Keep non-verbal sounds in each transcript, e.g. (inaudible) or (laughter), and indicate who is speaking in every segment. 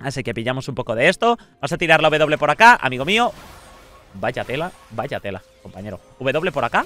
Speaker 1: Así que pillamos un poco de esto. Vamos a tirar la W por acá, amigo mío. Vaya tela, vaya tela, compañero. W por acá.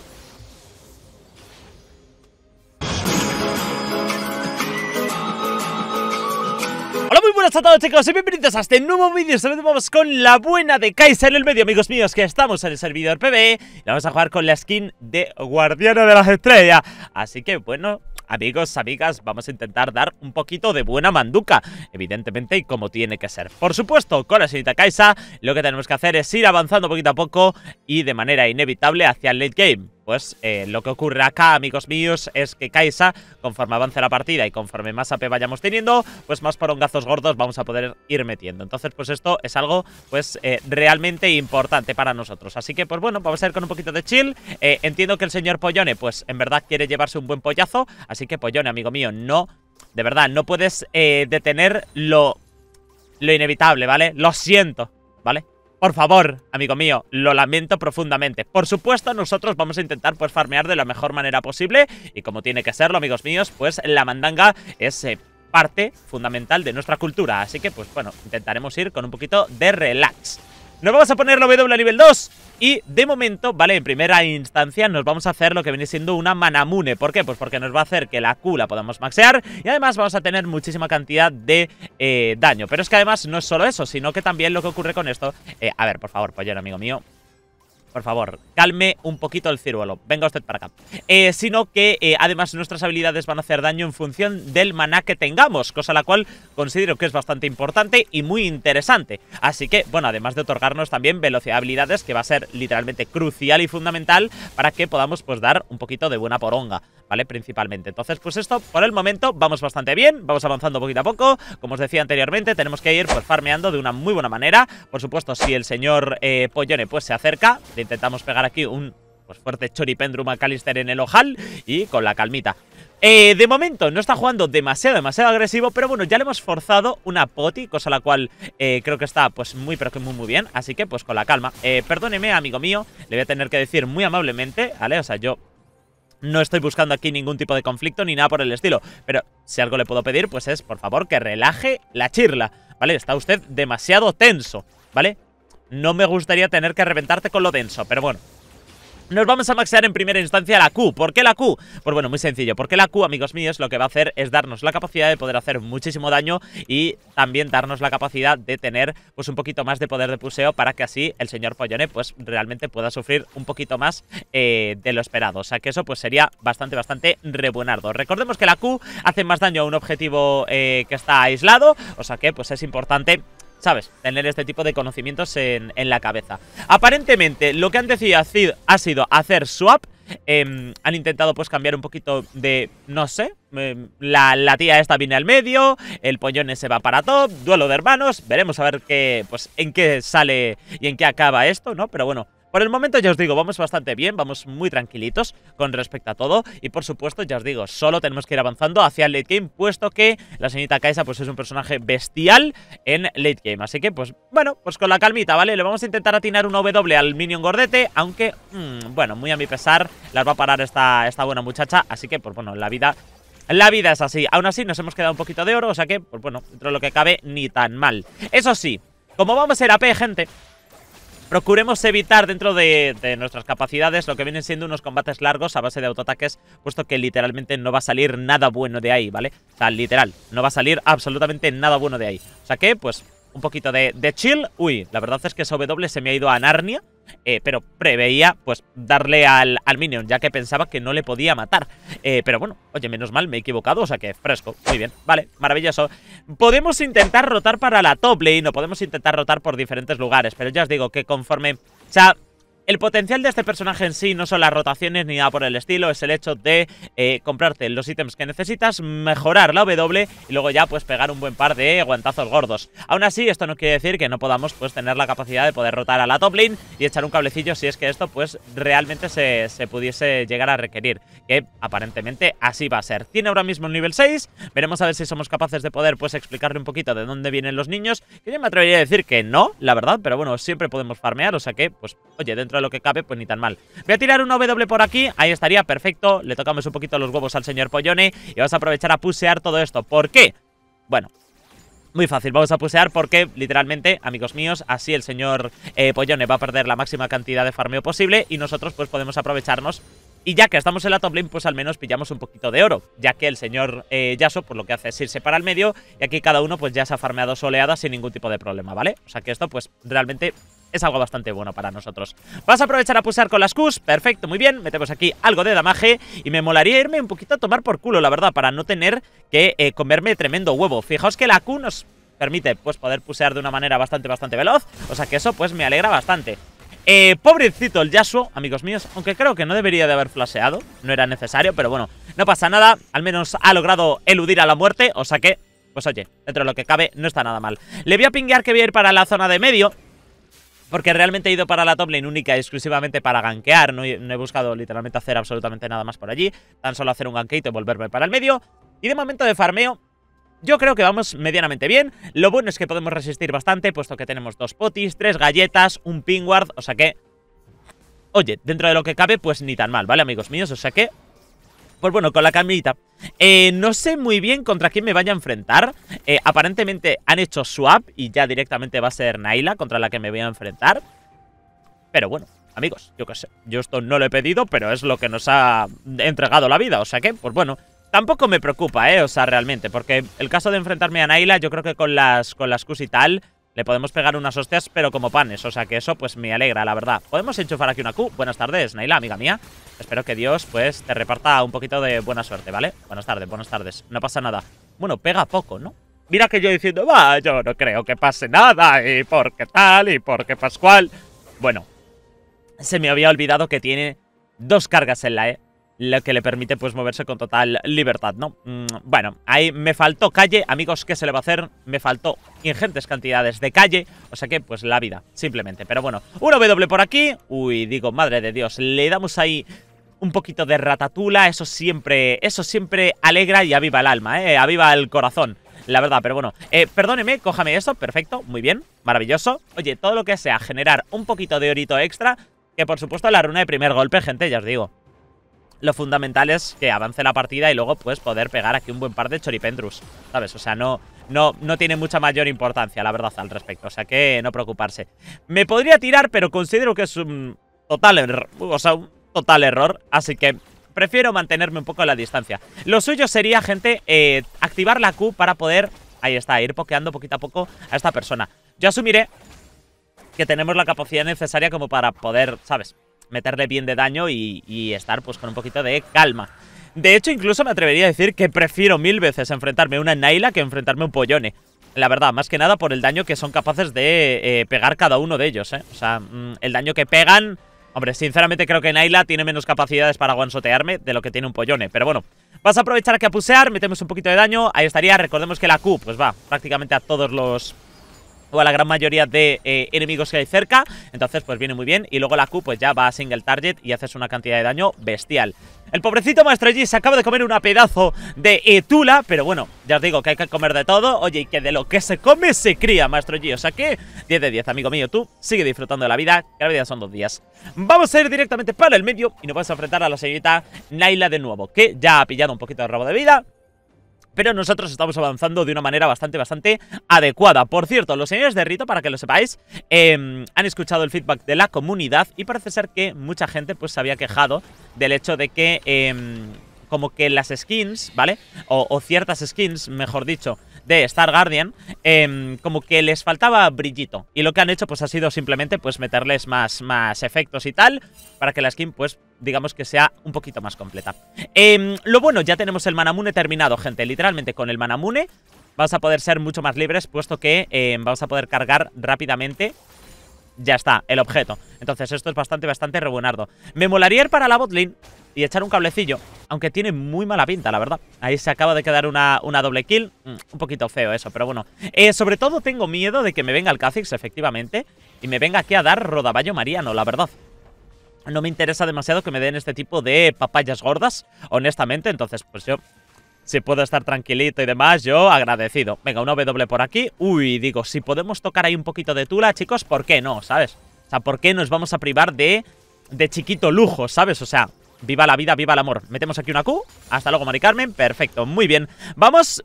Speaker 1: Hola, muy buenas a todos chicos y bienvenidos a este nuevo vídeo Esta vamos con la buena de Kaiser en el medio, amigos míos Que estamos en el servidor PB y Vamos a jugar con la skin de Guardiana de las Estrellas Así que, bueno, amigos, amigas, vamos a intentar dar un poquito de buena manduca, evidentemente, y como tiene que ser. Por supuesto, con la señorita Kaisa, lo que tenemos que hacer es ir avanzando poquito a poco y de manera inevitable hacia el late game. Pues eh, lo que ocurre acá, amigos míos, es que Kaisa, conforme avance la partida y conforme más AP vayamos teniendo, pues más porongazos gordos vamos a poder ir metiendo. Entonces, pues esto es algo, pues, eh, realmente importante para nosotros. Así que, pues bueno, vamos a ir con un poquito de chill. Eh, entiendo que el señor Pollone, pues, en verdad quiere llevarse un buen pollazo. Así que, Pollone, amigo mío, no... De verdad, no puedes detener lo, lo inevitable, ¿vale? Lo siento, ¿vale? Por favor, amigo mío, lo lamento profundamente. Por supuesto, nosotros vamos a intentar pues farmear de la mejor manera posible y como tiene que serlo, amigos míos, pues la mandanga es... Eh, parte fundamental de nuestra cultura, así que pues bueno, intentaremos ir con un poquito de relax. Nos vamos a poner la W nivel 2 y de momento, ¿vale? En primera instancia nos vamos a hacer lo que viene siendo una Manamune. ¿Por qué? Pues porque nos va a hacer que la Q la podamos maxear y además vamos a tener muchísima cantidad de eh, daño. Pero es que además no es solo eso, sino que también lo que ocurre con esto... Eh, a ver, por favor, pollo, amigo mío, por favor, calme un poquito el ciruelo. Venga usted para acá. Eh, sino que eh, además nuestras habilidades van a hacer daño en función del maná que tengamos, cosa la cual considero que es bastante importante y muy interesante. Así que, bueno, además de otorgarnos también velocidad de habilidades, que va a ser literalmente crucial y fundamental para que podamos pues dar un poquito de buena poronga. ¿vale? Principalmente. Entonces, pues esto, por el momento, vamos bastante bien, vamos avanzando poquito a poco. Como os decía anteriormente, tenemos que ir pues farmeando de una muy buena manera. Por supuesto, si el señor eh, Pollone pues se acerca, le intentamos pegar aquí un pues, fuerte choripendrum a Calister en el ojal y con la calmita. Eh, de momento no está jugando demasiado, demasiado agresivo, pero bueno, ya le hemos forzado una poti, cosa la cual eh, creo que está pues muy, pero que muy, muy bien. Así que pues con la calma. perdóneme, amigo mío, le voy a tener que decir muy amablemente, ¿vale? O sea, yo no estoy buscando aquí ningún tipo de conflicto ni nada por el estilo. Pero si algo le puedo pedir, pues es, por favor, que relaje la chirla. ¿Vale? Está usted demasiado tenso, ¿vale? No me gustaría tener que reventarte con lo denso, pero bueno. Nos vamos a maxear en primera instancia la Q. ¿Por qué la Q? Pues bueno, muy sencillo. Porque la Q, amigos míos, lo que va a hacer es darnos la capacidad de poder hacer muchísimo daño y también darnos la capacidad de tener pues un poquito más de poder de puseo para que así el señor Pollone pues realmente pueda sufrir un poquito más eh, de lo esperado. O sea que eso pues sería bastante, bastante rebuenardo. Recordemos que la Q hace más daño a un objetivo eh, que está aislado, o sea que pues es importante ¿sabes? Tener este tipo de conocimientos en, en la cabeza. Aparentemente, lo que han decidido ha sido hacer swap. Em, han intentado pues cambiar un poquito de, no sé, em, la, tía esta viene al medio, el pollón se va para top, duelo de hermanos, veremos a ver qué, pues en qué sale y en qué acaba esto, ¿no? Pero bueno, por el momento ya os digo, vamos bastante bien, vamos muy tranquilitos con respecto a todo y por supuesto ya os digo, solo tenemos que ir avanzando hacia el late game puesto que la señorita Kaisa pues es un personaje bestial en late game, así que pues bueno, pues con la calmita, ¿vale? Le vamos a intentar atinar un W al minion gordete, aunque mm, bueno, muy a mi pesar las va a parar esta, esta buena muchacha, así que pues bueno, la vida la vida es así. Aún así, nos hemos quedado un poquito de oro, o sea que, pues bueno, dentro de lo que cabe, ni tan mal. Eso sí, como vamos a a AP, gente, Procuremos evitar dentro de, nuestras capacidades lo que vienen siendo unos combates largos a base de autoataques, puesto que literalmente no va a salir nada bueno de ahí, ¿vale? O sea, literal, no va a salir absolutamente nada bueno de ahí. O sea que, pues, un poquito de, de chill. Uy, la verdad es que esa W se me ha ido a Narnia. Eh, pero preveía pues darle al, minion, ya que pensaba que no le podía matar. Eh, pero bueno, oye, menos mal, me he equivocado, o sea que fresco. Muy bien, vale, maravilloso. Podemos intentar rotar para la top lane o podemos intentar rotar por diferentes lugares, pero ya os digo que conforme... O sea, el potencial de este personaje en sí no son las rotaciones ni nada por el estilo, es el hecho de eh, comprarte los ítems que necesitas, mejorar la W y luego ya pues pegar un buen par de guantazos gordos. Aún así, esto no quiere decir que no podamos pues tener la capacidad de poder rotar a la top lane y echar un cablecillo si es que esto pues realmente se, pudiese llegar a requerir, que aparentemente así va a ser. Tiene ahora mismo un nivel 6, veremos a ver si somos capaces de poder pues explicarle un poquito de dónde vienen los niños, que yo me atrevería a decir que no, la verdad, pero bueno, siempre podemos farmear, o sea que pues oye, dentro lo que cabe, pues ni tan mal. Voy a tirar un W por aquí, ahí estaría, perfecto. Le tocamos un poquito los huevos al señor Pollone y vamos a aprovechar a pusear todo esto. ¿Por qué? Bueno, muy fácil, vamos a pusear porque literalmente, amigos míos, así el señor eh, Pollone va a perder la máxima cantidad de farmeo posible y nosotros pues podemos aprovecharnos. Y ya que estamos en la top lane, pues al menos pillamos un poquito de oro, ya que el señor eh, Yaso, Yasuo pues lo que hace es irse para el medio y aquí cada uno pues ya se ha farmeado soleada sin ningún tipo de problema, ¿vale? O sea que esto pues realmente es algo bastante bueno para nosotros. Vas a aprovechar a pusear con las Qs, perfecto, muy bien, metemos aquí algo de damaje y me molaría irme un poquito a tomar por culo, la verdad, para no tener que eh, comerme tremendo huevo. Fijaos que la Q nos permite pues poder pusear de una manera bastante, bastante veloz, o sea que eso pues me alegra bastante. Eh, pobrecito el Yasuo, amigos míos, aunque creo que no debería de haber flaseado... no era necesario, pero bueno, no pasa nada, al menos ha logrado eludir a la muerte, o sea que, pues oye, dentro de lo que cabe, no está nada mal. Le voy a pinguear que voy a ir para la zona de medio, porque realmente he ido para la top lane única y exclusivamente para gankear, no, he, buscado literalmente hacer absolutamente nada más por allí, tan solo hacer un gankeito y volverme para el medio, y de momento de farmeo, yo creo que vamos medianamente bien. Lo bueno es que podemos resistir bastante, puesto que tenemos dos potis, tres galletas, un pingward, o sea que... Oye, dentro de lo que cabe, pues ni tan mal, ¿vale, amigos míos? O sea que pues bueno, con la caminita. Eh, no sé muy bien contra quién me vaya a enfrentar. Eh, aparentemente han hecho swap y ya directamente va a ser Naila contra la que me voy a enfrentar. Pero bueno, amigos, yo qué sé. Yo esto no lo he pedido, pero es lo que nos ha entregado la vida. O sea que, pues bueno, tampoco me preocupa, ¿eh? O sea, realmente. Porque el caso de enfrentarme a Naila, yo creo que con las, con las y tal... Le podemos pegar unas hostias, pero como panes. O sea que eso, pues, me alegra, la verdad. Podemos enchufar aquí una Q. Buenas tardes, Naila, amiga mía. Espero que Dios, pues, te reparta un poquito de buena suerte, ¿vale? Buenas tardes, buenas tardes. No pasa nada. Bueno, pega poco, ¿no? Mira que yo diciendo, va, yo no creo que pase nada. Y por qué tal, y por qué Pascual. Bueno, se me había olvidado que tiene dos cargas en la E lo que le permite pues moverse con total libertad, ¿no? Mm, bueno, ahí me faltó calle, amigos, ¿qué se le va a hacer? Me faltó ingentes cantidades de calle, o sea que pues la vida, simplemente. Pero bueno, una W por aquí, uy, digo, madre de Dios, le damos ahí un poquito de ratatula, eso siempre, eso siempre alegra y aviva el alma, ¿eh? Aviva el corazón. La verdad, pero bueno, eh, perdóneme, cójame eso, perfecto, muy bien, maravilloso Oye, todo lo que sea generar un poquito de orito extra Que por supuesto la runa de primer golpe, gente, ya os digo lo fundamental es que avance la partida y luego pues poder pegar aquí un buen par de choripendrus, ¿sabes? O sea, no, no, no tiene mucha mayor importancia, la verdad, al respecto. O sea que no preocuparse. Me podría tirar, pero considero que es un total error. O sea, un total error. Así que prefiero mantenerme un poco a la distancia. Lo suyo sería, gente, eh, activar la Q para poder... Ahí está, ir pokeando poquito a poco a esta persona. Yo asumiré que tenemos la capacidad necesaria como para poder, ¿sabes? meterle bien de daño y, estar pues con un poquito de calma. De hecho, incluso me atrevería a decir que prefiero mil veces enfrentarme a una Naila que enfrentarme a un Pollone. La verdad, más que nada por el daño que son capaces de eh, pegar cada uno de ellos, ¿eh? O sea, mm, el daño que pegan... Hombre, sinceramente creo que Naila tiene menos capacidades para guansotearme de lo que tiene un Pollone. Pero bueno, vas a aprovechar que a pusear, metemos un poquito de daño. Ahí estaría, recordemos que la Q, pues va prácticamente a todos los o a la gran mayoría de eh, enemigos que hay cerca. Entonces, pues viene muy bien. Y luego la Q, pues ya va a single target y haces una cantidad de daño bestial. El pobrecito Maestro G se acaba de comer una pedazo de etula, eh, pero bueno, ya os digo que hay que comer de todo. Oye, y que de lo que se come se cría, Maestro G. O sea que 10 de 10, amigo mío, tú sigue disfrutando de la vida, que la vida son dos días. Vamos a ir directamente para el medio y nos vamos a enfrentar a la señorita Naila de nuevo, que ya ha pillado un poquito de robo de vida pero nosotros estamos avanzando de una manera bastante, bastante adecuada. Por cierto, los señores de Rito, para que lo sepáis, em, han escuchado el feedback de la comunidad y parece ser que mucha gente pues se había quejado del hecho de que... Em, como que las skins, ¿vale? o, ciertas skins, mejor dicho, de Star Guardian, em, como que les faltaba brillito. Y lo que han hecho pues ha sido simplemente pues meterles más, más efectos y tal, para que la skin pues digamos que sea un poquito más completa. Em, lo bueno, ya tenemos el Manamune terminado, gente. Literalmente con el Manamune vas a poder ser mucho más libres, puesto que em, vamos a poder cargar rápidamente ya está, el objeto. Entonces esto es bastante, bastante rebuenardo. Me molaría para la botlane, y echar un cablecillo. Aunque tiene muy mala pinta, la verdad. Ahí se acaba de quedar una, una doble kill. Mm, un poquito feo eso, pero bueno. Eh, sobre todo tengo miedo de que me venga el Kha'Zix, efectivamente. Y me venga aquí a dar rodaballo mariano, la verdad. No me interesa demasiado que me den este tipo de papayas gordas, honestamente. Entonces, pues yo si puedo estar tranquilito y demás, yo agradecido. Venga, una W por aquí. Uy, digo, si podemos tocar ahí un poquito de tula, chicos, ¿por qué no? ¿Sabes? O sea, ¿por qué nos vamos a privar de, de chiquito lujo? ¿Sabes? O sea, Viva la vida, viva el amor. Metemos aquí una Q. Hasta luego, Mari Carmen. Perfecto, muy bien. Vamos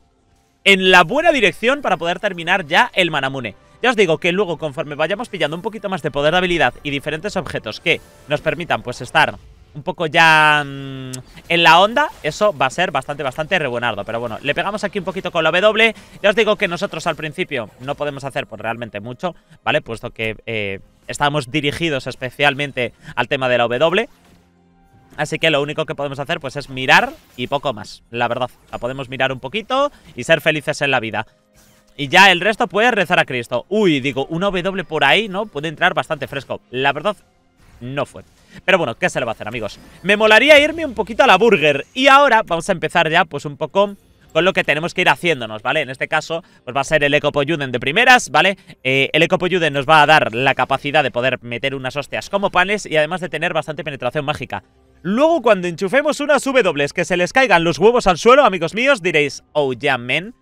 Speaker 1: en la buena dirección para poder terminar ya el Manamune. Ya os digo que luego, conforme vayamos pillando un poquito más de poder de habilidad y diferentes objetos que nos permitan pues estar un poco ya mm, en la onda, eso va a ser bastante, bastante rebuenardo. Pero bueno, le pegamos aquí un poquito con la W. Ya os digo que nosotros al principio no podemos hacer pues realmente mucho, ¿vale? Puesto que eh, Estamos dirigidos especialmente al tema de la W. Así que lo único que podemos hacer pues es mirar y poco más, la verdad. La podemos mirar un poquito y ser felices en la vida. Y ya el resto puede rezar a Cristo. Uy, digo, una W por ahí, ¿no? Puede entrar bastante fresco. La verdad, no fue. Pero bueno, ¿qué se le va a hacer, amigos? Me molaría irme un poquito a la burger. Y ahora vamos a empezar ya, pues un poco con lo que tenemos que ir haciéndonos, ¿vale? En este caso, pues va a ser el Eco de primeras, ¿vale? Eh, el Eco nos va a dar la capacidad de poder meter unas hostias como panes y además de tener bastante penetración mágica. Luego, cuando enchufemos unas W que se les caigan los huevos al suelo, amigos míos, diréis, oh yeah, men,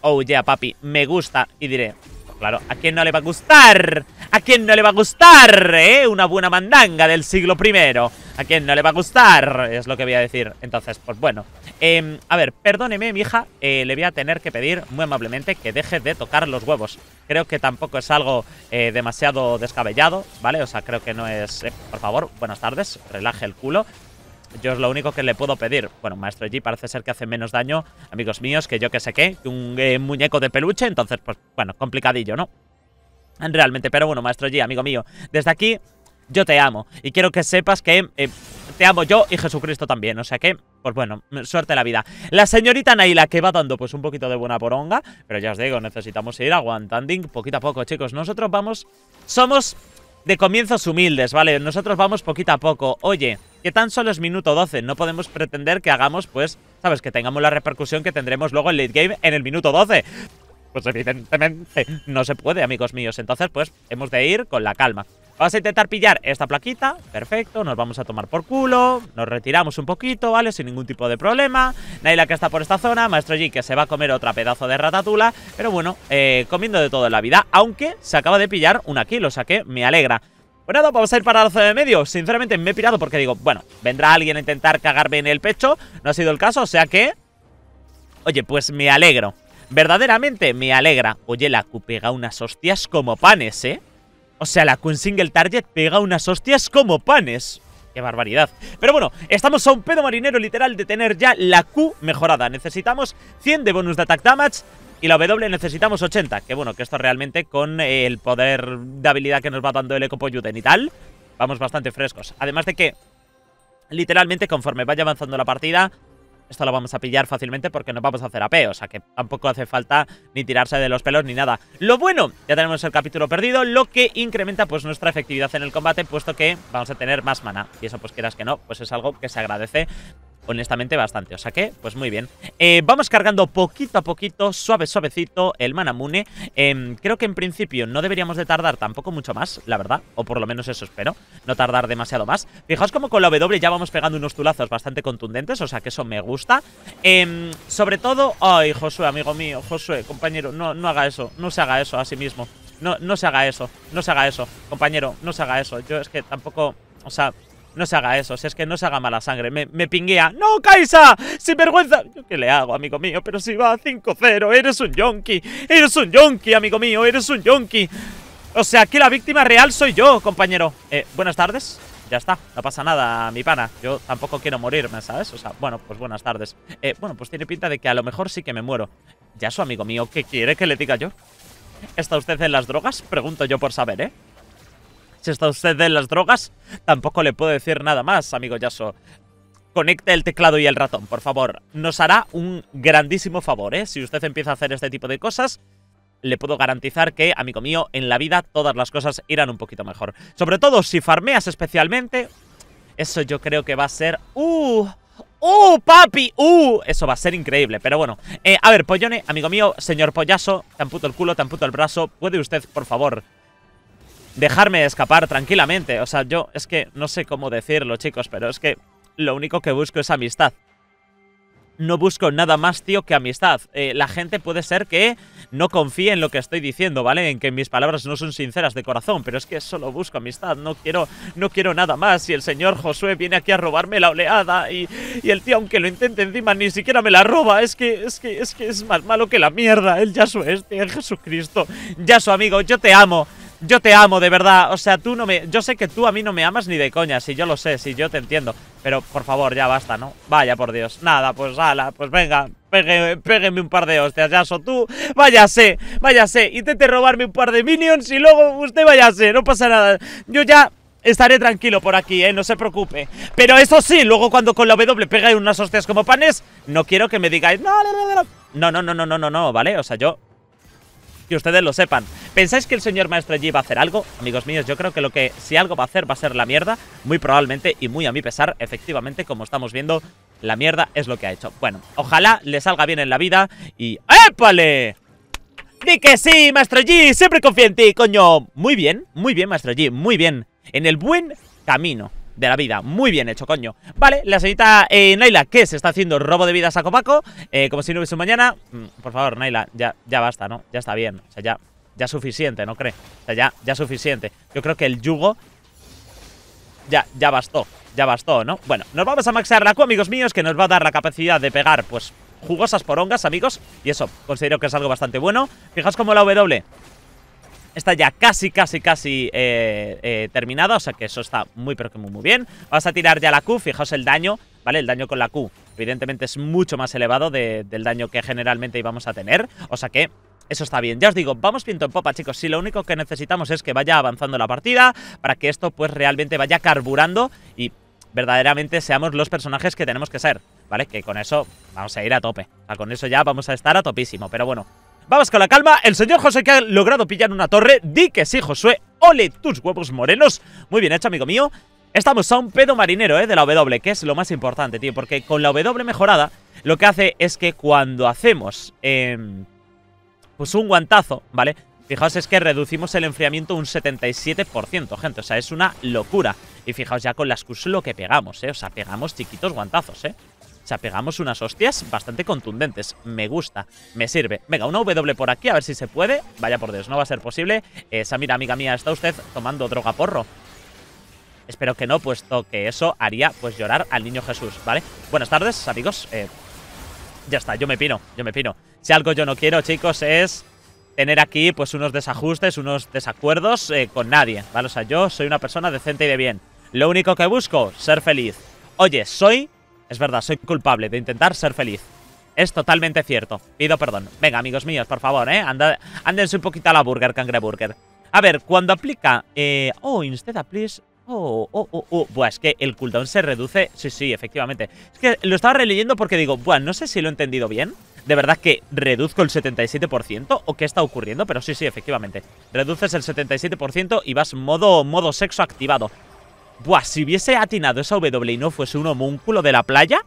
Speaker 1: oh yeah, papi, me gusta, y diré, claro. ¿A quién no le va a gustar? ¿A quién no le va a gustar? ¿Eh? Una buena mandanga del siglo primero. ¿A quién no le va a gustar? Es lo que voy a decir. Entonces, pues bueno. Em, a ver, perdóneme, mija. Eh, le voy a tener que pedir muy amablemente que deje de tocar los huevos. Creo que tampoco es algo eh, demasiado descabellado, ¿vale? O sea, creo que no es... Eh, por favor, buenas tardes. Relaje el culo. Yo es lo único que le puedo pedir. Bueno, Maestro G parece ser que hace menos daño, amigos míos, que yo que sé qué, que un eh, muñeco de peluche. Entonces, pues, bueno, complicadillo, ¿no? Realmente, pero bueno, Maestro G, amigo mío, desde aquí yo te amo. Y quiero que sepas que eh, te amo yo y Jesucristo también. O sea que, pues bueno, mm, suerte la vida. La señorita Naila que va dando pues un poquito de buena poronga. Pero ya os digo, necesitamos ir aguantando poquito a poco, chicos. Nosotros vamos, somos de comienzos humildes, ¿vale? Nosotros vamos poquito a poco. Oye, que tan solo es minuto 12, no podemos pretender que hagamos, pues, ¿sabes? Que tengamos la repercusión que tendremos luego en late game en el minuto 12. Pues evidentemente no se puede, amigos míos. Entonces, pues, hemos de ir con la calma. Vamos a intentar pillar esta plaquita. Perfecto, nos vamos a tomar por culo. Nos retiramos un poquito, ¿vale? Sin ningún tipo de problema. Naila que está por esta zona. Maestro G que se va a comer otra pedazo de ratatula. Pero bueno, eh, comiendo de todo en la vida. Aunque se acaba de pillar una kill, o sea que me alegra. Bueno, pues vamos a ir para la zona de medio. Sinceramente me he pirado porque digo, bueno, vendrá alguien a intentar cagarme en el pecho. No ha sido el caso, o sea que... Oye, pues me alegro. Verdaderamente me alegra. Oye, la Q pega unas hostias como panes, ¿eh? O sea, la Q en Single Target pega unas hostias como panes. ¡Qué barbaridad! Pero bueno, estamos a un pedo marinero literal de tener ya la Q mejorada. Necesitamos 100 de bonus de attack damage y la W necesitamos 80. Que bueno, que esto realmente con el poder de habilidad que nos va dando el Eco Poyuden y tal, vamos bastante frescos. Además de que, literalmente, conforme vaya avanzando la partida, esto lo vamos a pillar fácilmente porque nos vamos a hacer AP, o sea que tampoco hace falta ni tirarse de los pelos ni nada. Lo bueno, ya tenemos el capítulo perdido, lo que incrementa pues nuestra efectividad en el combate, puesto que vamos a tener más mana, y eso pues quieras que no, pues es algo que se agradece honestamente bastante. O sea que, pues muy bien. Eh, vamos cargando poquito a poquito, suave, suavecito, el Manamune. Em, creo que en principio no deberíamos de tardar tampoco mucho más, la verdad. O por lo menos eso espero, no tardar demasiado más. Fijaos como con la W ya vamos pegando unos tulazos bastante contundentes, o sea que eso me gusta. Em, sobre todo... Ay, Josué, amigo mío, Josué, compañero, no, no haga eso, no se haga eso a sí mismo. No, no se haga eso, no se haga eso, compañero, no se haga eso. Yo es que tampoco... O sea, no se haga eso, Si es que no se haga mala sangre. Me, pinguea. ¡No, Kaisa! ¡Sin vergüenza! qué le hago, amigo mío? Pero si va a 5-0, eres un yonki. Eres un yonki, amigo mío, eres un yonki. O sea, aquí la víctima real soy yo, compañero. Eh, buenas tardes. Ya está, no pasa nada, mi pana. Yo tampoco quiero morirme, ¿sabes? O sea, bueno, pues buenas tardes. Eh, bueno, pues tiene pinta de que a lo mejor sí que me muero. Ya su amigo mío, ¿qué quiere que le diga yo? ¿Está usted en las drogas? Pregunto yo por saber, ¿eh? está usted de las drogas, tampoco le puedo decir nada más, amigo Yaso. Conecte el teclado y el ratón, por favor. Nos hará un grandísimo favor, ¿eh? Si usted empieza a hacer este tipo de cosas, le puedo garantizar que, amigo mío, en la vida todas las cosas irán un poquito mejor. Sobre todo si farmeas especialmente, eso yo creo que va a ser... ¡Uh! ¡Uh, papi! ¡Uh! Eso va a ser increíble, pero bueno. Eh, a ver, Pollone, amigo mío, señor Pollaso, tan puto el culo, tan puto el brazo, ¿puede usted, por favor, dejarme escapar tranquilamente. O sea, yo es que no sé cómo decirlo, chicos, pero es que lo único que busco es amistad. No busco nada más, tío, que amistad. Eh, la gente puede ser que no confíe en lo que estoy diciendo, ¿vale? En que mis palabras no son sinceras de corazón, pero es que solo busco amistad. No quiero, no quiero nada más. Y el señor Josué viene aquí a robarme la oleada y, y el tío, aunque lo intente encima, ni siquiera me la roba. Es que, es que, es que es más malo que la mierda. El Yasuo este, el Jesucristo. Ya amigo, yo te amo yo te amo, de verdad. O sea, tú no me. Yo sé que tú a mí no me amas ni de coña, si yo lo sé, si yo te entiendo. Pero por favor, ya basta, ¿no? Vaya, por Dios. Nada, pues ala, pues venga, pégueme, un par de hostias, ya so tú. Váyase, váyase. Intente robarme un par de minions y luego usted váyase, no pasa nada. Yo ya. Estaré tranquilo por aquí, ¿eh? No se preocupe. Pero eso sí, luego cuando con la W pegáis unas hostias como panes, no quiero que me digáis... no, no, no, no, no, no, no, ¿vale? O sea, yo que ustedes lo sepan. ¿Pensáis que el señor Maestro G va a hacer algo? Amigos míos, yo creo que lo que si algo va a hacer va a ser la mierda, muy probablemente y muy a mi pesar, efectivamente, como estamos viendo, la mierda es lo que ha hecho. Bueno, ojalá le salga bien en la vida y... ¡Épale! ¡Di que sí, Maestro G! Siempre confío en ti, coño. Muy bien, muy bien, Maestro G, muy bien. En el buen camino de la vida. Muy bien hecho, coño. Vale, la señorita eh, Naila, que se está haciendo robo de vidas a Copaco, eh, como si no hubiese mañana. Mm, por favor, Naila, ya, ya basta, ¿no? Ya está bien. O sea, ya, ya suficiente, ¿no cree? O sea, ya, ya suficiente. Yo creo que el yugo ya, ya bastó. Ya bastó, ¿no? Bueno, nos vamos a maxar la Q, amigos míos, que nos va a dar la capacidad de pegar, pues, jugosas porongas, amigos. Y eso, considero que es algo bastante bueno. Fijaos como la W Está ya casi, casi, casi terminado, eh, eh, terminada, o sea que eso está muy, pero que muy, muy bien. Vamos a tirar ya la Q, fijaos el daño, ¿vale? El daño con la Q evidentemente es mucho más elevado del daño que generalmente íbamos a tener, o sea que eso está bien. Ya os digo, vamos viento en popa, chicos. Si lo único que necesitamos es que vaya avanzando la partida para que esto pues realmente vaya carburando y verdaderamente seamos los personajes que tenemos que ser, ¿vale? Que con eso vamos a ir a tope. O con eso ya vamos a estar a topísimo. Pero bueno, Vamos con la calma. El señor José que ha logrado pillar una torre. Di que sí, Josué. Ole tus huevos morenos. Muy bien hecho, amigo mío. Estamos a un pedo marinero, ¿eh? De la W, que es lo más importante, tío. Porque con la W mejorada, lo que hace es que cuando hacemos, eh, pues un guantazo, ¿vale? Fijaos, es que reducimos el enfriamiento un 77%, gente. O sea, es una locura. Y fijaos ya con las Qs lo que pegamos, ¿eh? O sea, pegamos chiquitos guantazos, ¿eh? O sea, pegamos unas hostias bastante contundentes. Me gusta, me sirve. Venga, una W por aquí, a ver si se puede. Vaya por Dios, no va a ser posible. Eh, Samira, amiga mía, ¿está usted tomando droga porro? Espero que no, puesto que eso haría pues llorar al niño Jesús, ¿vale? Buenas tardes, amigos. Eh, ya está, yo me pino, yo me pino. Si algo yo no quiero, chicos, es tener aquí pues unos desajustes, unos desacuerdos eh, con nadie, ¿vale? O sea, yo soy una persona decente y de bien. Lo único que busco, ser feliz. Oye, soy es verdad, soy culpable de intentar ser feliz. Es totalmente cierto. Pido perdón. Venga, amigos míos, por favor, ¿eh? Anda, un poquito a la burger, Cangre Burger. A ver, cuando aplica... Eh, oh, instead of please... Oh, oh, oh, oh. Buah, es que el cooldown se reduce... Sí, sí, efectivamente. Es que lo estaba releyendo porque digo... Buah, no sé si lo he entendido bien. De verdad que reduzco el 77% o qué está ocurriendo. Pero sí, sí, efectivamente. Reduces el 77% y vas modo, modo sexo activado. Buah, si hubiese atinado esa W y no fuese un homúnculo de la playa,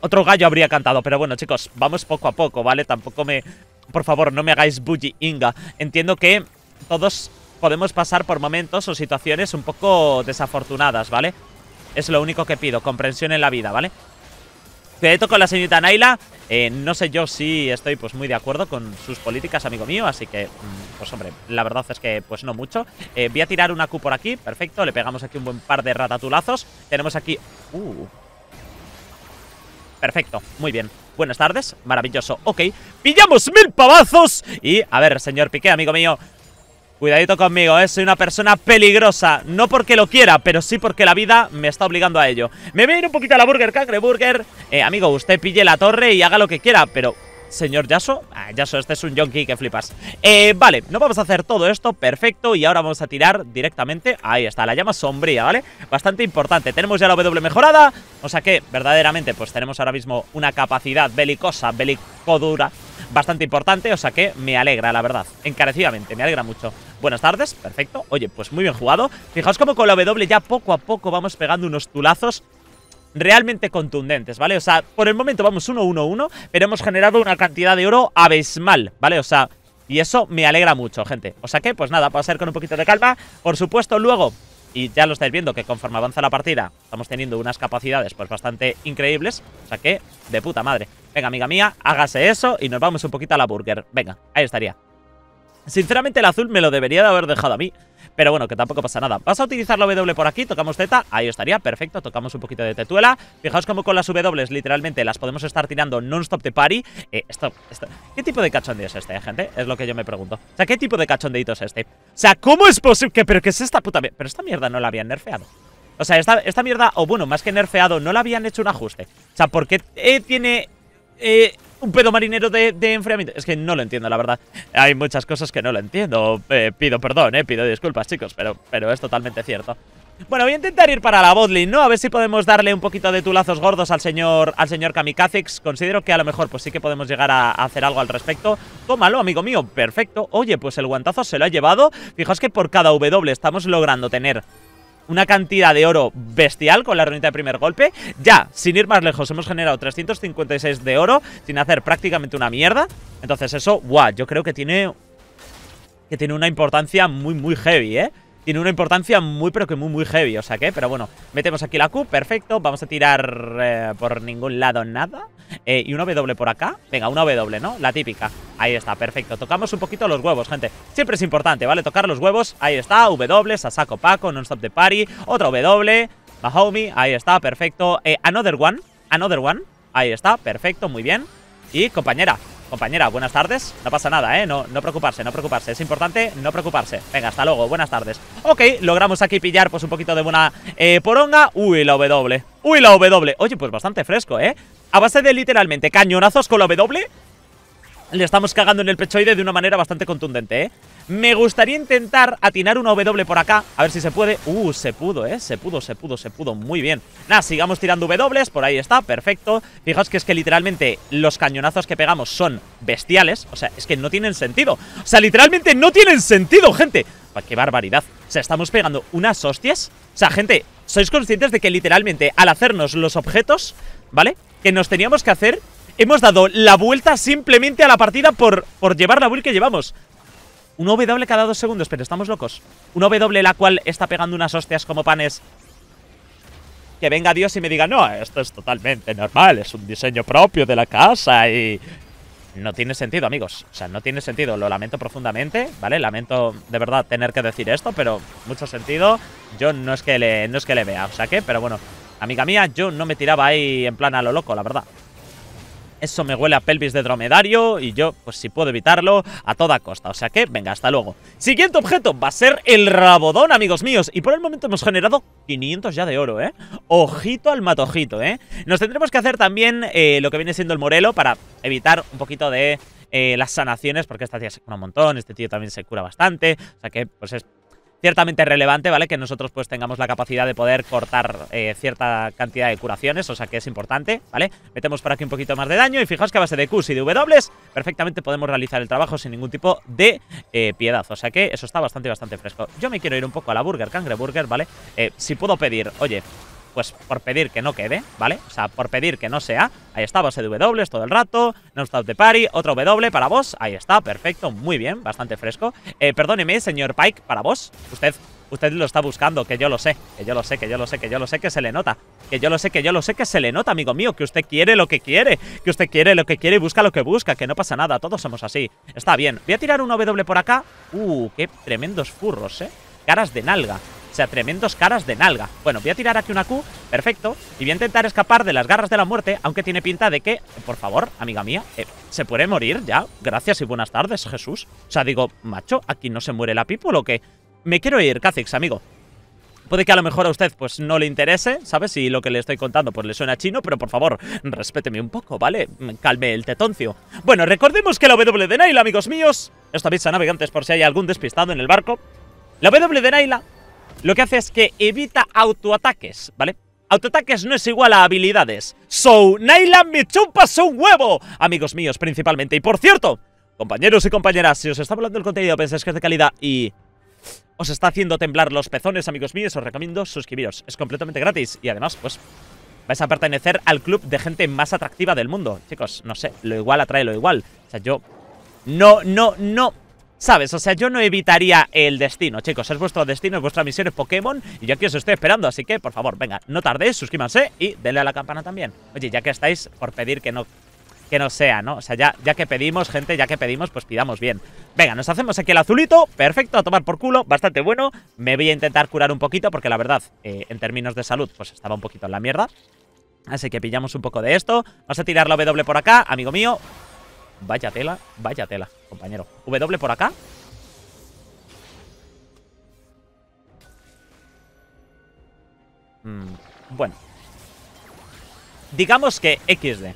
Speaker 1: otro gallo habría cantado. Pero bueno, chicos, vamos poco a poco, ¿vale? Tampoco me... Por favor, no me hagáis bully, Inga. Entiendo que todos podemos pasar por momentos o situaciones un poco desafortunadas, ¿vale? Es lo único que pido, comprensión en la vida, ¿vale? vale Cuidadito con la señorita Naila. Eh, no sé yo si estoy pues muy de acuerdo con sus políticas, amigo mío. Así que, mm, pues hombre, la verdad es que pues no mucho. Eh, voy a tirar una Q por aquí. Perfecto. Le pegamos aquí un buen par de ratatulazos. Tenemos aquí... Uh, perfecto. Muy bien. Buenas tardes. Maravilloso. Ok. Pillamos mil pavazos. Y, a ver, señor Piqué, amigo mío. Cuidadito conmigo, ¿eh? soy una persona peligrosa No porque lo quiera, pero sí porque la vida me está obligando a ello Me voy a ir un poquito a la Burger Cangre Burger eh, Amigo, usted pille la torre y haga lo que quiera Pero, señor Yaso ah, este es un yonki que flipas eh, Vale, no vamos a hacer todo esto, perfecto Y ahora vamos a tirar directamente Ahí está, la llama sombría, ¿vale? Bastante importante, tenemos ya la W mejorada O sea que, verdaderamente, pues tenemos ahora mismo Una capacidad belicosa, belicodura bastante importante, o sea que me alegra, la verdad. Encarecidamente, me alegra mucho. Buenas tardes, perfecto. Oye, pues muy bien jugado. Fijaos como con la W ya poco a poco vamos pegando unos tulazos realmente contundentes, ¿vale? O sea, por el momento vamos 1-1-1, pero hemos generado una cantidad de oro abismal, ¿vale? O sea, y eso me alegra mucho, gente. O sea que, pues nada, ser con un poquito de calma. Por supuesto, luego y ya lo estáis viendo, que conforme avanza la partida estamos teniendo unas capacidades pues bastante increíbles. O sea que, de puta madre. Venga, amiga mía, hágase eso y nos vamos un poquito a la burger. Venga, ahí estaría. Sinceramente el azul me lo debería de haber dejado a mí. Pero bueno, que tampoco pasa nada. Vas a utilizar la W por aquí, tocamos Z, ahí estaría, perfecto, tocamos un poquito de tetuela. Fijaos como con las W literalmente las podemos estar tirando non-stop de pari. Eh, esto, ¿Qué tipo de cachondeo es este, eh, gente? Es lo que yo me pregunto. O sea, ¿qué tipo de cachondeito es este? O sea, ¿cómo es posible que... Pero que es esta puta... Pero esta mierda no la habían nerfeado. O sea, esta, esta mierda, o bueno, más que nerfeado, no la habían hecho un ajuste. O sea, ¿por qué eh, tiene... Eh, un pedo marinero de, enfriamiento. Es que no lo entiendo, la verdad. Hay muchas cosas que no lo entiendo. Eh, pido perdón, eh, pido disculpas, chicos, pero, pero es totalmente cierto. Bueno, voy a intentar ir para la botlane, ¿no? A ver si podemos darle un poquito de tulazos gordos al señor al señor Kamikazix. Considero que a lo mejor pues sí que podemos llegar a, hacer algo al respecto. Tómalo, amigo mío. Perfecto. Oye, pues el guantazo se lo ha llevado. Fijaos que por cada W estamos logrando tener una cantidad de oro bestial con la runita de primer golpe. Ya, sin ir más lejos, hemos generado 356 de oro sin hacer prácticamente una mierda. Entonces eso, guau, yo creo que tiene... Que tiene una importancia muy, muy heavy, ¿eh? tiene una importancia muy, pero que muy, muy heavy. O sea que, pero bueno, metemos aquí la Q, perfecto. Vamos a tirar eh, por ningún lado nada. Eh, y una W por acá. Venga, una W, ¿no? La típica. Ahí está, perfecto. Tocamos un poquito los huevos, gente. Siempre es importante, ¿vale? Tocar los huevos. Ahí está, W, Sasako Paco, Non-stop de Party. Otra W, Mahomi. Ahí está, perfecto. Eh, another one, another one. Ahí está, perfecto, muy bien. Y compañera, Compañera, buenas tardes. No pasa nada, ¿eh? No, no preocuparse, no preocuparse. Es importante no preocuparse. Venga, hasta luego. Buenas tardes. Ok, logramos aquí pillar pues un poquito de buena eh, poronga. Uy, la W. Uy, la W. Oye, pues bastante fresco, ¿eh? a base de literalmente cañonazos con la W, le estamos cagando en el pechoide de una manera bastante contundente, ¿eh? Me gustaría intentar atinar una W por acá, a ver si se puede. Uh, se pudo, ¿eh? Se pudo, se pudo, se pudo, muy bien. Nada, sigamos tirando W, por ahí está, perfecto. Fijaos que es que literalmente los cañonazos que pegamos son bestiales, o sea, es que no tienen sentido. O sea, literalmente no tienen sentido, gente. ¡Qué barbaridad! O sea, estamos pegando unas hostias. O sea, gente, ¿sois conscientes de que literalmente al hacernos los objetos, ¿vale? que nos teníamos que hacer, hemos dado la vuelta simplemente a la partida por, por llevar la build que llevamos. Un W cada dos segundos, pero estamos locos. Un W la cual está pegando unas hostias como panes. Que venga Dios y me diga, no, esto es totalmente normal, es un diseño propio de la casa y... No tiene sentido, amigos. O sea, no tiene sentido. Lo lamento profundamente, ¿vale? Lamento de verdad tener que decir esto, pero mucho sentido. Yo no es que no es que le vea, o sea que, pero bueno, Amiga mía, yo no me tiraba ahí en plan a lo loco, la verdad. Eso me huele a pelvis de dromedario y yo, pues si puedo evitarlo, a toda costa. O sea que, venga, hasta luego. Siguiente objeto va a ser el rabodón, amigos míos. Y por el momento hemos generado 500 ya de oro, ¿eh? Ojito al matojito, ¿eh? Nos tendremos que hacer también eh, lo que viene siendo el morelo para evitar un poquito de... Eh, las sanaciones, porque esta tía se cura un montón, este tío también se cura bastante, o sea que pues es ciertamente relevante, ¿vale? Que nosotros pues tengamos la capacidad de poder cortar eh, cierta cantidad de curaciones, o sea que es importante, ¿vale? Metemos por aquí un poquito más de daño y fijaos que a base de Qs y de W perfectamente podemos realizar el trabajo sin ningún tipo de eh, piedad, o sea que eso está bastante, bastante fresco. Yo me quiero ir un poco a la Burger, Cangre Burger, ¿vale? Eh, si puedo pedir, oye, pues por pedir que no quede, ¿vale? O sea, por pedir que no sea. Ahí está, base de W todo el rato, no stop de party, otro W para vos, ahí está, perfecto, muy bien, bastante fresco. Eh, perdóneme, señor Pike, para vos, usted, usted lo está buscando, que yo lo sé, que yo lo sé, que yo lo sé, que yo lo sé, que se le nota. Que yo lo sé, que yo lo sé, que se le nota, amigo mío, que usted quiere lo que quiere, que usted quiere lo que quiere y busca lo que busca, que no pasa nada, todos somos así. Está bien, voy a tirar un W por acá. Uh, qué tremendos furros, ¿eh? Caras de nalga. O sea, tremendos caras de nalga. Bueno, voy a tirar aquí una Q, perfecto. Y voy a intentar escapar de las garras de la muerte, aunque tiene pinta de que... Por favor, amiga mía, eh, ¿se puede morir ya? Gracias y buenas tardes, Jesús. O sea, digo, macho, ¿aquí no se muere la people o qué? Me quiero ir, Kha'Zix, amigo. Puede que a lo mejor a usted pues no le interese, ¿sabes? Si lo que le estoy contando pues le suena chino, pero por favor, respéteme un poco, ¿vale? Calme el tetoncio. Bueno, recordemos que la W de Naila, amigos míos, esto pizza navegantes por si hay algún despistado en el barco. La W de Naila lo que hace es que evita autoataques, ¿vale? Autoataques no es igual a habilidades. So, Naila me chupas un huevo, amigos míos, principalmente. Y por cierto, compañeros y compañeras, si os está volando el contenido, pensáis que es de calidad y os está haciendo temblar los pezones, amigos míos, os recomiendo suscribiros. Es completamente gratis y además, pues, vais a pertenecer al club de gente más atractiva del mundo. Chicos, no sé, lo igual atrae lo igual. O sea, yo... No, no, no... ¿Sabes? O sea, yo no evitaría el destino, chicos. Es vuestro destino, es vuestra misión, es Pokémon. Y yo aquí os estoy esperando, así que, por favor, venga, no tardéis, suscríbanse y denle a la campana también. Oye, ya que estáis por pedir que no que no sea, ¿no? O sea, ya, ya que pedimos, gente, ya que pedimos, pues pidamos bien. Venga, nos hacemos aquí el azulito, perfecto, a tomar por culo, bastante bueno. Me voy a intentar curar un poquito porque la verdad, eh, en términos de salud, pues estaba un poquito en la mierda. Así que pillamos un poco de esto. Vamos a tirar la W por acá, amigo mío. Vaya tela, vaya tela, compañero. W por acá. Mm, bueno. Digamos que XD.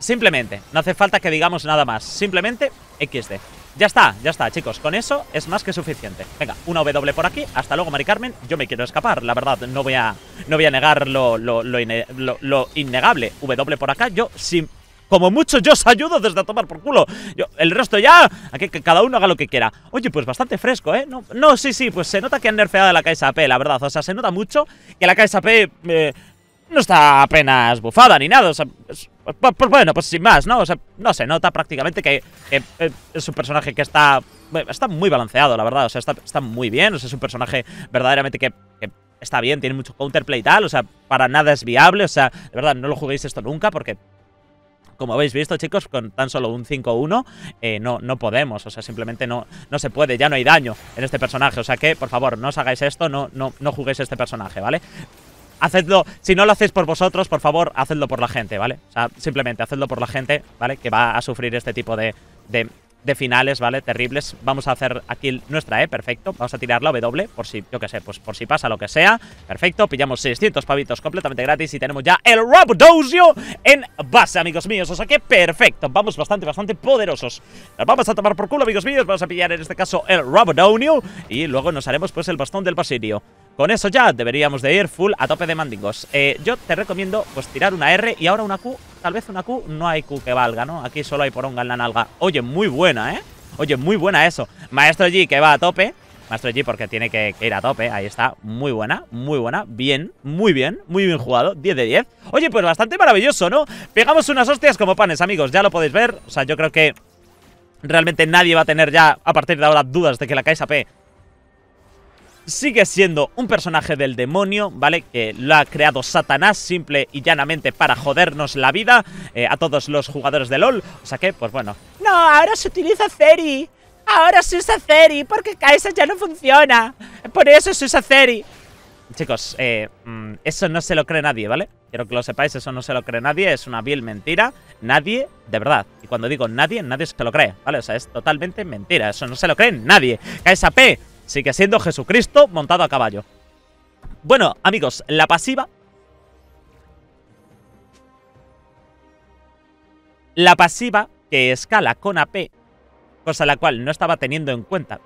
Speaker 1: Simplemente, no hace falta que digamos nada más. Simplemente XD. Ya está, ya está, chicos. Con eso es más que suficiente. Venga, una W por aquí. Hasta luego, Mari Carmen. Yo me quiero escapar. La verdad, no voy a, no voy a negar lo, lo innegable. W por acá. Yo, sin, como mucho yo os ayudo desde a tomar por culo. Yo, el resto ya, a que, cada uno haga lo que quiera. Oye, pues bastante fresco, ¿eh? No, sí, sí, pues se nota que han nerfeado a la KSAP, la verdad. O sea, se nota mucho que la KSAP P eh, no está apenas bufada ni nada. O sea, pues, pues, bueno, pues sin más, ¿no? O sea, no se nota prácticamente que, eh, es un personaje que está... Eh, está muy balanceado, la verdad. O sea, está, muy bien. O sea, es un personaje verdaderamente que, que está bien, tiene mucho counterplay y tal, o sea, para nada es viable, o sea, de verdad, no lo juguéis esto nunca porque como habéis visto, chicos, con tan solo un 5-1, eh, no, no podemos. O sea, simplemente no, no se puede, ya no hay daño en este personaje. O sea que, por favor, no os hagáis esto, no, no, no juguéis este personaje, ¿vale? hacedlo, si no lo hacéis por vosotros, por favor, hacedlo por la gente, ¿vale? O sea, simplemente hacedlo por la gente, ¿vale? Que va a sufrir este tipo de, de de finales, ¿vale? Terribles. Vamos a hacer aquí nuestra E, perfecto. Vamos a tirar la W, por si, yo que sé, pues por si pasa lo que sea. Perfecto, pillamos 600 pavitos completamente gratis y tenemos ya el Rabdosio en base, amigos míos. O sea que perfecto, vamos bastante, bastante poderosos. Nos vamos a tomar por culo, amigos míos. Vamos a pillar en este caso el Rabdonio y luego nos haremos pues el bastón del Basilio. Con eso ya deberíamos de ir full a tope de mandingos. Eh, yo te recomiendo pues tirar una R y ahora una Q. Tal vez una Q no hay Q que valga, ¿no? Aquí solo hay poronga en la nalga. Oye, muy buena, ¿eh? Oye, muy buena eso. Maestro G que va a tope. Maestro G porque tiene que, ir a tope, ahí está, muy buena, muy buena, bien, muy bien, muy bien jugado, 10 de 10. Oye, pues bastante maravilloso, ¿no? Pegamos unas hostias como panes, amigos, ya lo podéis ver, o sea, yo creo que realmente nadie va a tener ya a partir de ahora dudas de que la P sigue siendo un personaje del demonio, ¿vale? Que lo ha creado Satanás simple y llanamente para jodernos la vida eh, a todos los jugadores de LOL. O sea que, pues bueno. No, ahora se utiliza Ceri. Ahora se usa Ceri porque Kaisa ya no funciona. Por eso se usa Ceri. Chicos, eh, mm, eso no se lo cree nadie, ¿vale? Quiero que lo sepáis, eso no se lo cree nadie, es una vil mentira. Nadie, de verdad. Y cuando digo nadie, nadie se lo cree, ¿vale? O sea, es totalmente mentira, eso no se lo cree nadie. Kaisa P, que siendo Jesucristo montado a caballo. Bueno, amigos, la pasiva... La pasiva que escala con AP, cosa la cual no estaba teniendo en cuenta,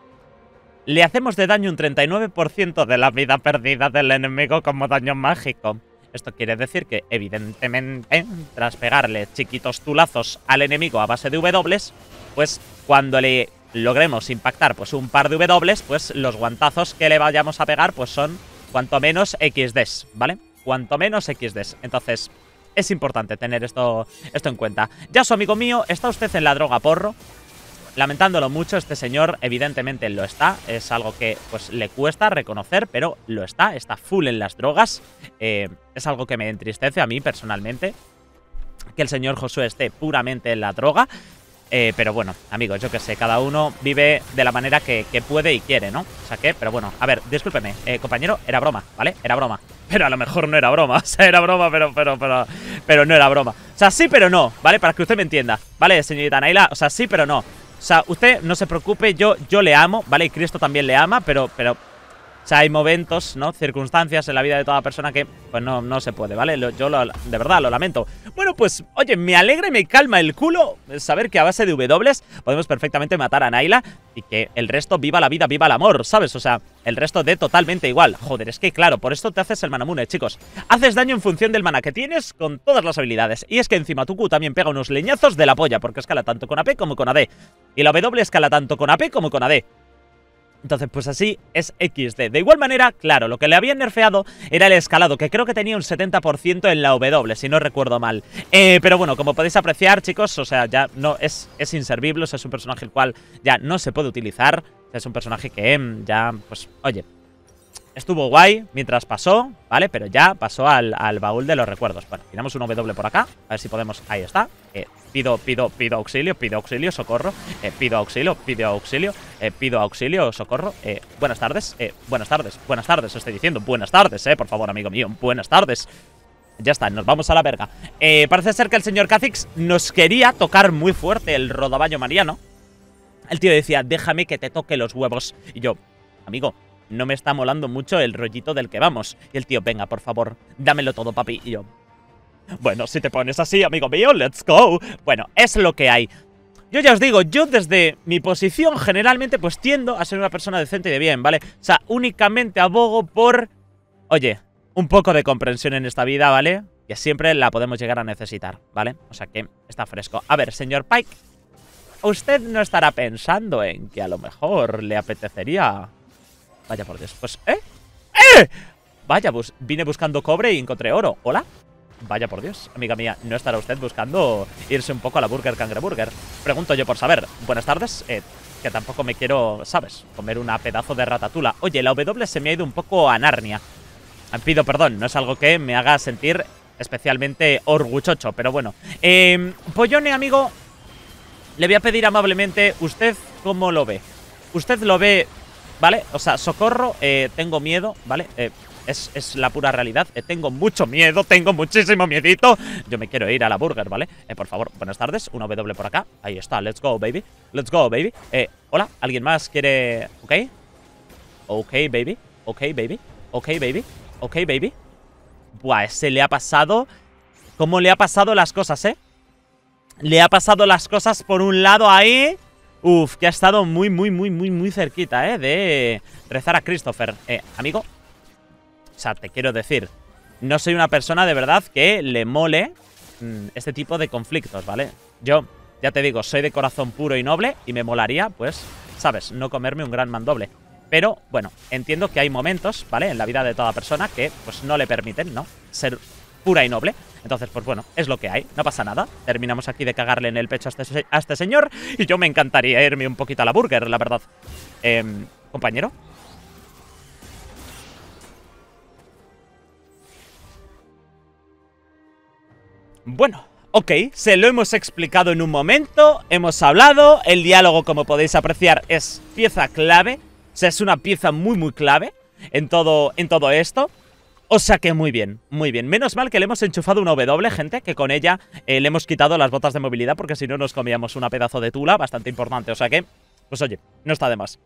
Speaker 1: le hacemos de daño un 39% de la vida perdida del enemigo como daño mágico. Esto quiere decir que, evidentemente, tras pegarle chiquitos tulazos al enemigo a base de W, pues cuando le logremos impactar pues un par de W, pues los guantazos que le vayamos a pegar pues son cuanto menos XDs, ¿vale? Cuanto menos XDs. Entonces, es importante tener esto, esto en cuenta. Ya su amigo mío, está usted en la droga porro. Lamentándolo mucho, este señor evidentemente lo está. Es algo que pues le cuesta reconocer, pero lo está. Está full en las drogas. Eh, es algo que me entristece a mí personalmente. Que el señor Josué esté puramente en la droga. Eh, pero bueno, amigos, yo que sé, cada uno vive de la manera que, puede y quiere, ¿no? O sea que, pero bueno, a ver, discúlpeme, eh, compañero, era broma, ¿vale? Era broma. (laughs) Pero a lo mejor no era broma, (laughs) o sea, era broma, pero, pero, pero, pero no era broma. O sea, sí, pero no, ¿vale? Para que usted me entienda, ¿vale, señorita Naila? O sea, sí, pero no. O sea, usted no se preocupe, yo, yo le amo, ¿vale? Y Cristo también le ama, pero, pero, o sea, hay momentos, ¿no? Circunstancias en la vida de toda persona que, pues no, no se puede, ¿vale? yo de verdad lo lamento. Bueno, pues, oye, me alegra y me calma el culo saber que a base de W podemos perfectamente matar a Naila y que el resto viva la vida, viva el amor, ¿sabes? O sea, el resto de totalmente igual. Joder, es que claro, por esto te haces el Manamune, chicos. Haces daño en función del mana que tienes con todas las habilidades. Y es que encima tu Q también pega unos leñazos de la polla, porque escala tanto con AP como con AD. Y la W escala tanto con AP como con AD. Entonces, pues así es XD. De igual manera, claro, lo que le había nerfeado era el escalado, que creo que tenía un 70% en la W, si no recuerdo mal. Eh, pero bueno, como podéis apreciar, chicos, o sea, ya no es, es inservible, o sea, es un personaje el cual ya no se puede utilizar. Es un personaje que em, ya, pues, oye, estuvo guay mientras pasó, ¿vale? Pero ya pasó al, baúl de los recuerdos. Bueno, tiramos un W por acá, a ver si podemos... Ahí está. Pido, pido, pido auxilio, pido auxilio, socorro. Eh, pido auxilio, pido auxilio, eh, pido auxilio, socorro. Eh, buenas tardes, buenas tardes, buenas tardes, os estoy diciendo. Buenas tardes, eh, por favor, amigo mío. Buenas tardes. Ya está, nos vamos a la verga. parece ser que el señor Kha'Zix nos quería tocar muy fuerte el rodaballo mariano. El tío decía, déjame que te toque los huevos. Y yo, amigo, no me está molando mucho el rollito del que vamos. Y el tío, venga, por favor, dámelo todo, papi. Y yo, bueno, si te pones así, amigo mío, let's go. Bueno, es lo que hay. Yo ya os digo, yo desde mi posición generalmente pues tiendo a ser una persona decente y de bien, ¿vale? O sea, únicamente abogo por... Oye, un poco de comprensión en esta vida, ¿vale? Que siempre la podemos llegar a necesitar, ¿vale? O sea que está fresco. A ver, señor Pike, usted no estará pensando en que a lo mejor le apetecería... Vaya por Dios, pues... ¿Eh? ¡Eh! Vaya, pues vine buscando cobre y encontré oro. ¿Hola? Vaya por Dios, amiga mía, ¿no estará usted buscando irse un poco a la Burger Cangreburger? Pregunto yo por saber. Buenas tardes, eh, que tampoco me quiero, ¿sabes? Comer una pedazo de ratatula. Oye, la W se me ha ido un poco a Narnia. Ah, pido perdón, no es algo que me haga sentir especialmente orguchocho, pero bueno. Eh, Pollone, amigo, le voy a pedir amablemente, ¿usted cómo lo ve? Usted lo ve, ¿vale? O sea, socorro, eh, tengo miedo, ¿vale? Eh, es, la pura realidad. Eh, tengo mucho miedo, tengo muchísimo miedito. Yo me quiero ir a la burger, ¿vale? Eh, por favor, buenas tardes. Una W por acá. Ahí está, let's go, baby. Let's go, baby. Eh, hola, ¿alguien más quiere...? ¿Ok? Ok, baby. Ok, baby. Ok, baby. Ok, baby. Buah, se le ha pasado... ¿Cómo le ha pasado las cosas, eh? Le ha pasado las cosas por un lado ahí... Uf, que ha estado muy, muy, muy, muy, muy cerquita, ¿eh? De rezar a Christopher. Eh, amigo, te Quiero decir, no soy una persona de verdad que le mole mm, este tipo de conflictos, ¿vale? Yo, ya te digo, soy de corazón puro y noble y me molaría, pues, ¿sabes? No comerme un gran mandoble. Pero, bueno, entiendo que hay momentos, ¿vale? En la vida de toda persona que, pues, no le permiten, ¿no? Ser pura y noble. Entonces, pues bueno, es lo que hay, no pasa nada. Terminamos aquí de cagarle en el pecho a este, este señor y yo me encantaría irme un poquito a la burger, la verdad. Em, compañero, Bueno, Ok, se lo hemos explicado en un momento, hemos hablado, el diálogo como podéis apreciar es pieza clave, o sea, es una pieza muy muy clave en todo, en todo esto. O sea que muy bien, muy bien. Menos mal que le hemos enchufado una W, gente, que con ella eh, le hemos quitado las botas de movilidad porque si no nos comíamos una pedazo de tula bastante importante. O sea que, pues oye, no está de más.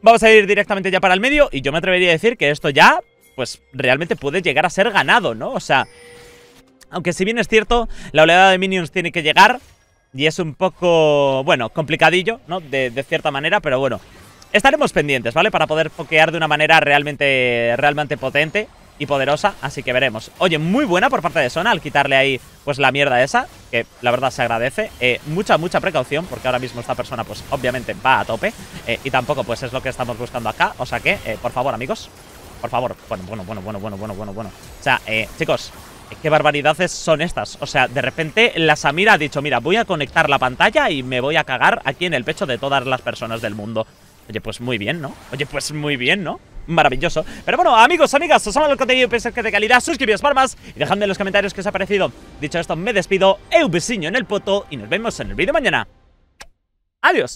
Speaker 1: Vamos a ir directamente ya para el medio y yo me atrevería a decir que esto ya, pues realmente puede llegar a ser ganado, ¿no? O sea, aunque si bien es cierto, la oleada de minions tiene que llegar y es un poco, bueno, complicadillo, ¿no? De, cierta manera, pero bueno. Estaremos pendientes, ¿vale? Para poder pokear de una manera realmente, realmente potente y poderosa, así que veremos. Oye, muy buena por parte de Sona al quitarle ahí pues la mierda esa, que la verdad se agradece. Eh, mucha, mucha precaución, porque ahora mismo esta persona pues obviamente va a tope eh, y tampoco pues es lo que estamos buscando acá, o sea que, eh, por favor amigos, por favor, bueno, bueno, bueno, bueno, bueno, bueno, bueno, bueno. O sea, chicos, ¿Qué barbaridades son estas? O sea, de repente la Samira ha dicho, mira, voy a conectar la pantalla y me voy a cagar aquí en el pecho de todas las personas del mundo. Oye, pues muy bien, ¿no? Oye, pues muy bien, ¿no? Maravilloso. Pero bueno, amigos, amigas, os el contenido que de calidad, suscribíos para más y dejadme en los comentarios qué os ha parecido. Dicho esto, me despido, eu en el poto y nos vemos en el vídeo mañana. Adiós.